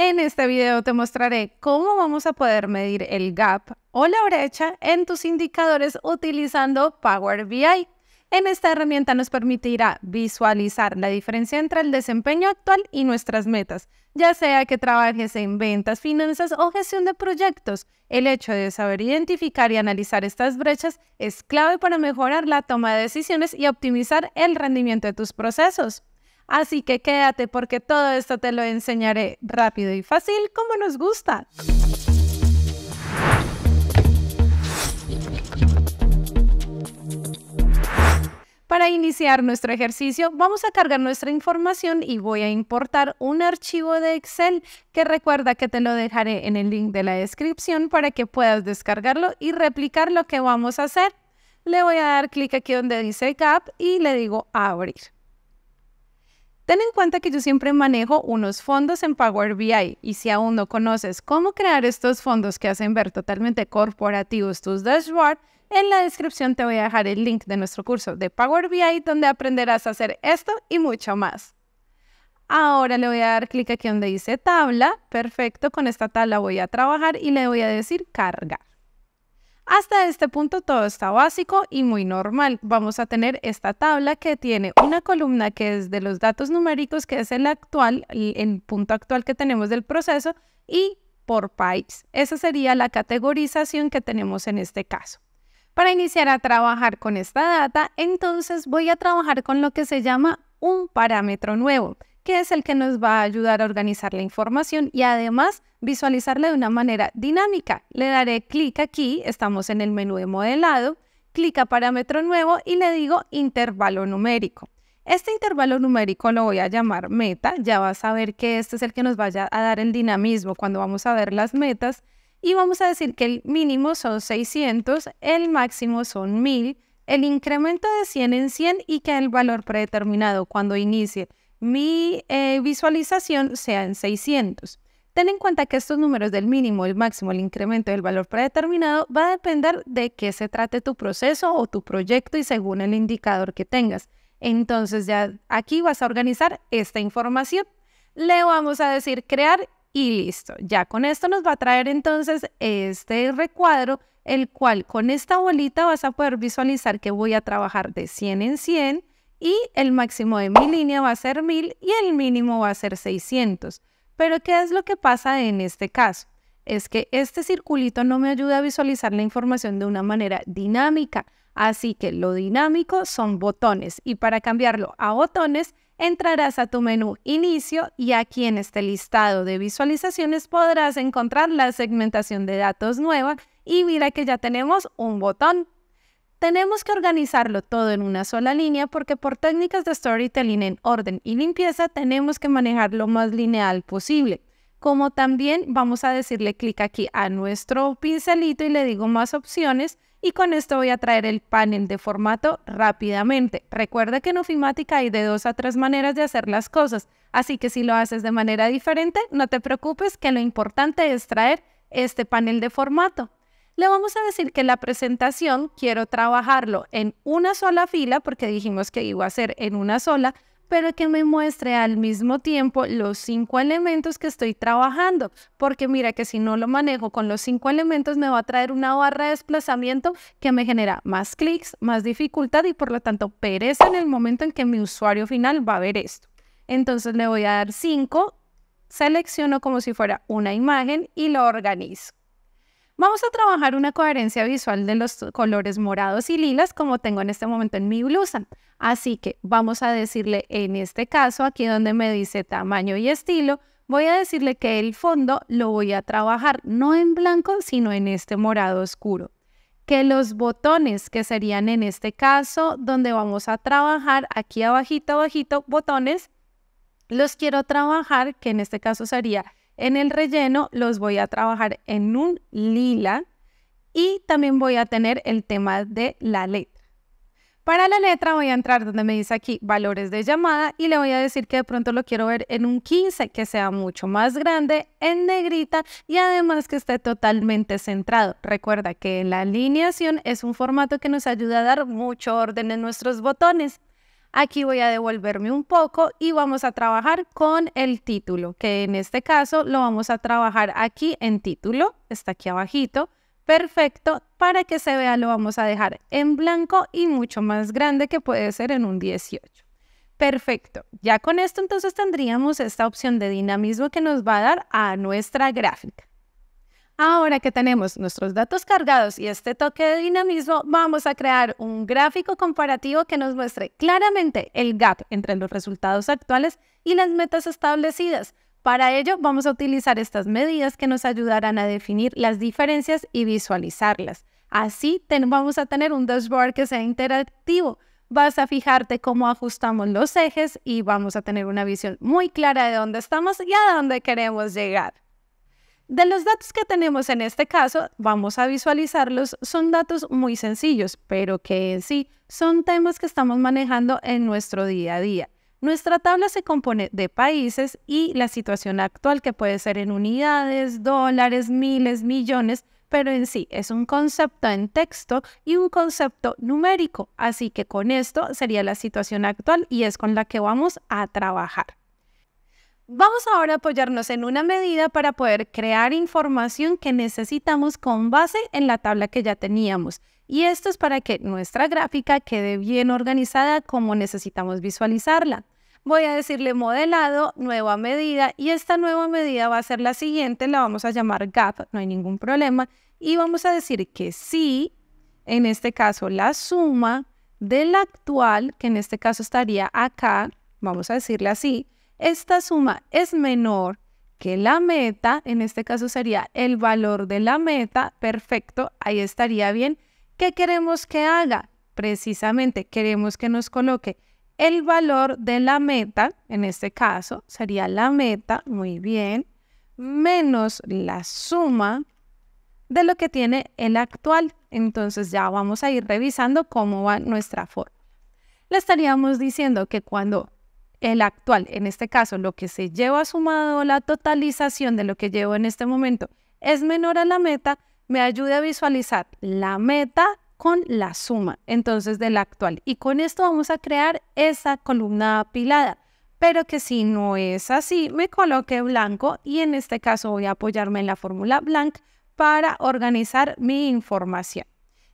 En este video te mostraré cómo vamos a poder medir el gap o la brecha en tus indicadores utilizando Power BI. En esta herramienta nos permitirá visualizar la diferencia entre el desempeño actual y nuestras metas, ya sea que trabajes en ventas, finanzas o gestión de proyectos. El hecho de saber identificar y analizar estas brechas es clave para mejorar la toma de decisiones y optimizar el rendimiento de tus procesos. Así que quédate porque todo esto te lo enseñaré rápido y fácil como nos gusta. Para iniciar nuestro ejercicio, vamos a cargar nuestra información y voy a importar un archivo de Excel que recuerda que te lo dejaré en el link de la descripción para que puedas descargarlo y replicar lo que vamos a hacer. Le voy a dar clic aquí donde dice Gap y le digo Abrir. Ten en cuenta que yo siempre manejo unos fondos en Power BI y si aún no conoces cómo crear estos fondos que hacen ver totalmente corporativos tus dashboards, en la descripción te voy a dejar el link de nuestro curso de Power BI donde aprenderás a hacer esto y mucho más. Ahora le voy a dar clic aquí donde dice tabla. Perfecto, con esta tabla voy a trabajar y le voy a decir carga. Hasta este punto todo está básico y muy normal. Vamos a tener esta tabla que tiene una columna que es de los datos numéricos, que es el actual, el punto actual que tenemos del proceso, y por pipes. Esa sería la categorización que tenemos en este caso. Para iniciar a trabajar con esta data, entonces voy a trabajar con lo que se llama un parámetro nuevo, que es el que nos va a ayudar a organizar la información y además visualizarla de una manera dinámica. Le daré clic aquí, estamos en el menú de modelado, clic a parámetro nuevo y le digo intervalo numérico. Este intervalo numérico lo voy a llamar meta, ya vas a ver que este es el que nos vaya a dar el dinamismo cuando vamos a ver las metas y vamos a decir que el mínimo son 600, el máximo son 1000, el incremento de 100 en 100 y que el valor predeterminado cuando inicie mi eh, visualización sea en 600. Ten en cuenta que estos números del mínimo, el máximo, el incremento del valor predeterminado va a depender de qué se trate tu proceso o tu proyecto y según el indicador que tengas. Entonces ya aquí vas a organizar esta información. Le vamos a decir crear y listo. Ya con esto nos va a traer entonces este recuadro, el cual con esta bolita vas a poder visualizar que voy a trabajar de 100 en 100 y el máximo de mi línea va a ser 1000 y el mínimo va a ser 600. Pero ¿qué es lo que pasa en este caso? Es que este circulito no me ayuda a visualizar la información de una manera dinámica. Así que lo dinámico son botones y para cambiarlo a botones entrarás a tu menú Inicio y aquí en este listado de visualizaciones podrás encontrar la segmentación de datos nueva y mira que ya tenemos un botón tenemos que organizarlo todo en una sola línea porque por técnicas de storytelling en orden y limpieza tenemos que manejar lo más lineal posible. Como también vamos a decirle clic aquí a nuestro pincelito y le digo más opciones y con esto voy a traer el panel de formato rápidamente. Recuerda que en Ofimática hay de dos a tres maneras de hacer las cosas, así que si lo haces de manera diferente, no te preocupes que lo importante es traer este panel de formato le vamos a decir que la presentación quiero trabajarlo en una sola fila, porque dijimos que iba a ser en una sola, pero que me muestre al mismo tiempo los cinco elementos que estoy trabajando, porque mira que si no lo manejo con los cinco elementos me va a traer una barra de desplazamiento que me genera más clics, más dificultad y por lo tanto pereza en el momento en que mi usuario final va a ver esto. Entonces le voy a dar cinco, selecciono como si fuera una imagen y lo organizo. Vamos a trabajar una coherencia visual de los colores morados y lilas como tengo en este momento en mi blusa. Así que vamos a decirle en este caso, aquí donde me dice tamaño y estilo, voy a decirle que el fondo lo voy a trabajar no en blanco, sino en este morado oscuro. Que los botones, que serían en este caso donde vamos a trabajar, aquí abajito, abajito, botones, los quiero trabajar, que en este caso sería en el relleno los voy a trabajar en un lila y también voy a tener el tema de la letra. Para la letra voy a entrar donde me dice aquí valores de llamada y le voy a decir que de pronto lo quiero ver en un 15, que sea mucho más grande, en negrita y además que esté totalmente centrado. Recuerda que la alineación es un formato que nos ayuda a dar mucho orden en nuestros botones. Aquí voy a devolverme un poco y vamos a trabajar con el título, que en este caso lo vamos a trabajar aquí en título, está aquí abajito. Perfecto, para que se vea lo vamos a dejar en blanco y mucho más grande que puede ser en un 18. Perfecto, ya con esto entonces tendríamos esta opción de dinamismo que nos va a dar a nuestra gráfica. Ahora que tenemos nuestros datos cargados y este toque de dinamismo, vamos a crear un gráfico comparativo que nos muestre claramente el gap entre los resultados actuales y las metas establecidas. Para ello, vamos a utilizar estas medidas que nos ayudarán a definir las diferencias y visualizarlas. Así vamos a tener un dashboard que sea interactivo. Vas a fijarte cómo ajustamos los ejes y vamos a tener una visión muy clara de dónde estamos y a dónde queremos llegar. De los datos que tenemos en este caso, vamos a visualizarlos, son datos muy sencillos, pero que en sí son temas que estamos manejando en nuestro día a día. Nuestra tabla se compone de países y la situación actual, que puede ser en unidades, dólares, miles, millones, pero en sí es un concepto en texto y un concepto numérico. Así que con esto sería la situación actual y es con la que vamos a trabajar. Vamos ahora a apoyarnos en una medida para poder crear información que necesitamos con base en la tabla que ya teníamos. Y esto es para que nuestra gráfica quede bien organizada como necesitamos visualizarla. Voy a decirle modelado, nueva medida y esta nueva medida va a ser la siguiente, la vamos a llamar gap, no hay ningún problema. Y vamos a decir que sí, en este caso la suma de la actual, que en este caso estaría acá, vamos a decirle así, esta suma es menor que la meta, en este caso sería el valor de la meta, perfecto, ahí estaría bien. ¿Qué queremos que haga? Precisamente queremos que nos coloque el valor de la meta, en este caso sería la meta, muy bien, menos la suma de lo que tiene el actual. Entonces ya vamos a ir revisando cómo va nuestra forma. Le estaríamos diciendo que cuando el actual, en este caso, lo que se lleva sumado, la totalización de lo que llevo en este momento es menor a la meta, me ayude a visualizar la meta con la suma, entonces, del actual. Y con esto vamos a crear esa columna apilada. Pero que si no es así, me coloque blanco y en este caso voy a apoyarme en la fórmula blank para organizar mi información.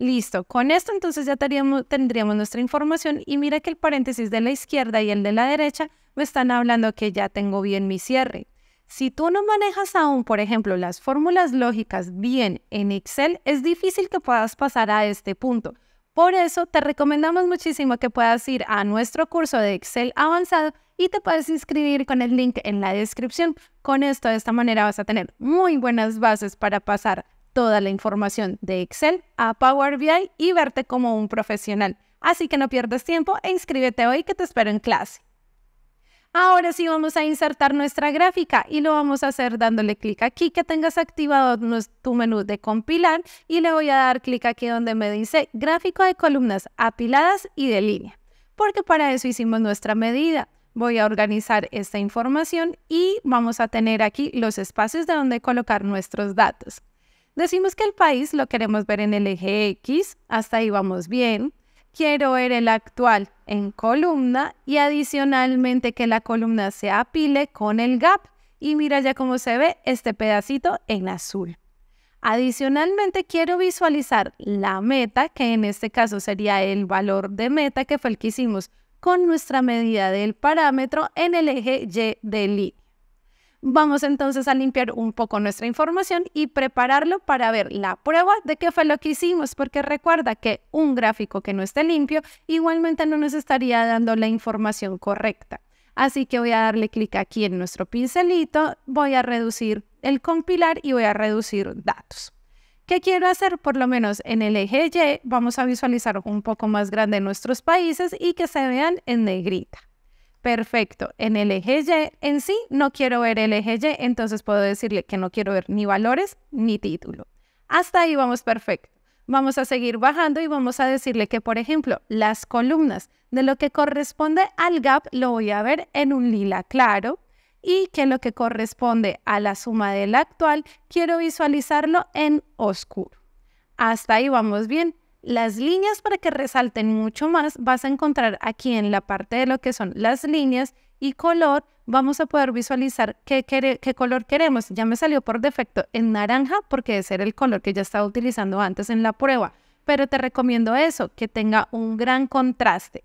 Listo, con esto entonces ya tendríamos nuestra información y mira que el paréntesis de la izquierda y el de la derecha me están hablando que ya tengo bien mi cierre. Si tú no manejas aún, por ejemplo, las fórmulas lógicas bien en Excel, es difícil que puedas pasar a este punto. Por eso te recomendamos muchísimo que puedas ir a nuestro curso de Excel avanzado y te puedes inscribir con el link en la descripción. Con esto, de esta manera vas a tener muy buenas bases para pasar toda la información de Excel a Power BI y verte como un profesional. Así que no pierdas tiempo e inscríbete hoy que te espero en clase. Ahora sí vamos a insertar nuestra gráfica y lo vamos a hacer dándole clic aquí que tengas activado tu menú de compilar y le voy a dar clic aquí donde me dice gráfico de columnas apiladas y de línea, porque para eso hicimos nuestra medida. Voy a organizar esta información y vamos a tener aquí los espacios de donde colocar nuestros datos. Decimos que el país lo queremos ver en el eje X, hasta ahí vamos bien. Quiero ver el actual en columna y adicionalmente que la columna se apile con el gap. Y mira ya cómo se ve este pedacito en azul. Adicionalmente quiero visualizar la meta, que en este caso sería el valor de meta que fue el que hicimos con nuestra medida del parámetro en el eje Y del I. Vamos entonces a limpiar un poco nuestra información y prepararlo para ver la prueba de qué fue lo que hicimos, porque recuerda que un gráfico que no esté limpio igualmente no nos estaría dando la información correcta. Así que voy a darle clic aquí en nuestro pincelito, voy a reducir el compilar y voy a reducir datos. ¿Qué quiero hacer? Por lo menos en el eje Y vamos a visualizar un poco más grande nuestros países y que se vean en negrita. Perfecto. En el eje Y en sí no quiero ver el eje Y, entonces puedo decirle que no quiero ver ni valores ni título. Hasta ahí vamos perfecto. Vamos a seguir bajando y vamos a decirle que, por ejemplo, las columnas de lo que corresponde al gap lo voy a ver en un lila claro y que lo que corresponde a la suma del actual quiero visualizarlo en oscuro. Hasta ahí vamos bien. Las líneas para que resalten mucho más vas a encontrar aquí en la parte de lo que son las líneas y color vamos a poder visualizar qué, color queremos. Ya me salió por defecto en naranja porque ese era el color que ya estaba utilizando antes en la prueba, pero te recomiendo eso, que tenga un gran contraste.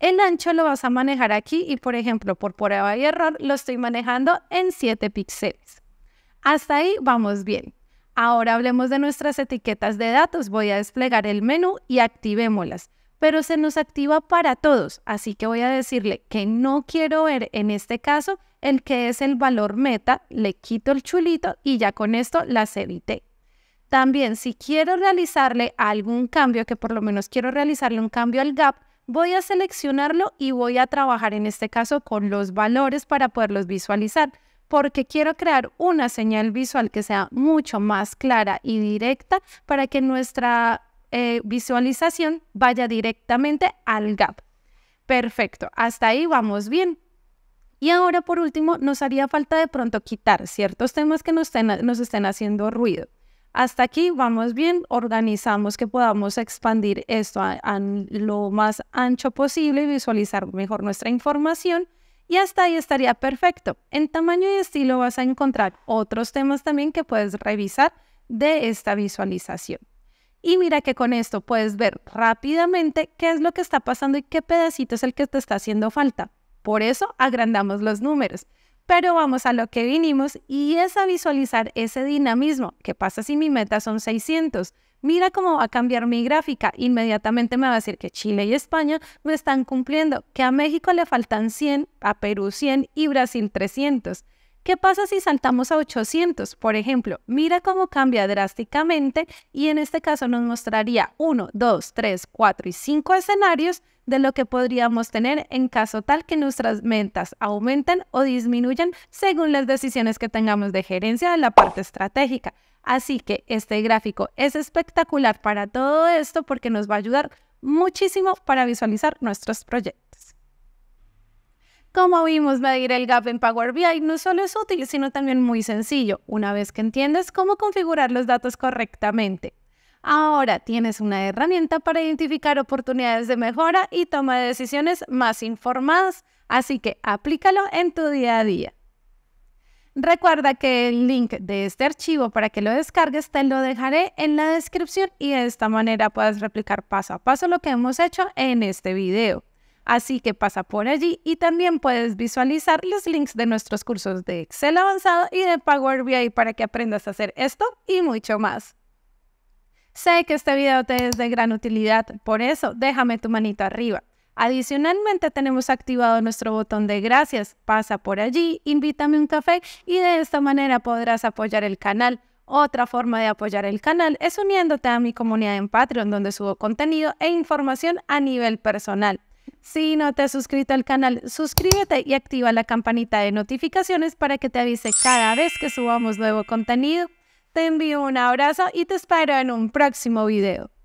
El ancho lo vas a manejar aquí y por ejemplo por prueba y error lo estoy manejando en 7 píxeles. Hasta ahí vamos bien. Ahora hablemos de nuestras etiquetas de datos. Voy a desplegar el menú y activémoslas. Pero se nos activa para todos, así que voy a decirle que no quiero ver en este caso el que es el valor meta, le quito el chulito y ya con esto las edité. También si quiero realizarle algún cambio, que por lo menos quiero realizarle un cambio al gap, voy a seleccionarlo y voy a trabajar en este caso con los valores para poderlos visualizar porque quiero crear una señal visual que sea mucho más clara y directa para que nuestra eh, visualización vaya directamente al gap. Perfecto, hasta ahí vamos bien. Y ahora por último, nos haría falta de pronto quitar ciertos temas que nos, estén haciendo ruido. Hasta aquí vamos bien, organizamos que podamos expandir esto a lo más ancho posible y visualizar mejor nuestra información. Y hasta ahí estaría perfecto. En tamaño y estilo vas a encontrar otros temas también que puedes revisar de esta visualización. Y mira que con esto puedes ver rápidamente qué es lo que está pasando y qué pedacito es el que te está haciendo falta. Por eso agrandamos los números. Pero vamos a lo que vinimos y es a visualizar ese dinamismo. ¿Qué pasa si mi meta son 600? mira cómo va a cambiar mi gráfica. Inmediatamente me va a decir que Chile y España me están cumpliendo, que a México le faltan 100, a Perú 100 y Brasil 300. ¿Qué pasa si saltamos a 800? Por ejemplo, mira cómo cambia drásticamente y en este caso nos mostraría 1, 2, 3, 4 y 5 escenarios de lo que podríamos tener en caso tal que nuestras ventas aumenten o disminuyan según las decisiones que tengamos de gerencia en la parte estratégica. Así que este gráfico es espectacular para todo esto porque nos va a ayudar muchísimo para visualizar nuestros proyectos. Como vimos, medir el gap en Power BI no solo es útil, sino también muy sencillo, una vez que entiendes cómo configurar los datos correctamente. Ahora tienes una herramienta para identificar oportunidades de mejora y toma de decisiones más informadas, así que aplícalo en tu día a día. Recuerda que el link de este archivo para que lo descargues te lo dejaré en la descripción y de esta manera puedes replicar paso a paso lo que hemos hecho en este video. Así que pasa por allí y también puedes visualizar los links de nuestros cursos de Excel avanzado y de Power BI para que aprendas a hacer esto y mucho más. Sé que este video te es de gran utilidad, por eso déjame tu manito arriba. Adicionalmente tenemos activado nuestro botón de gracias, pasa por allí, invítame un café y de esta manera podrás apoyar el canal. Otra forma de apoyar el canal es uniéndote a mi comunidad en Patreon donde subo contenido e información a nivel personal. Si no te has suscrito al canal, suscríbete y activa la campanita de notificaciones para que te avise cada vez que subamos nuevo contenido. Te envío un abrazo y te espero en un próximo video.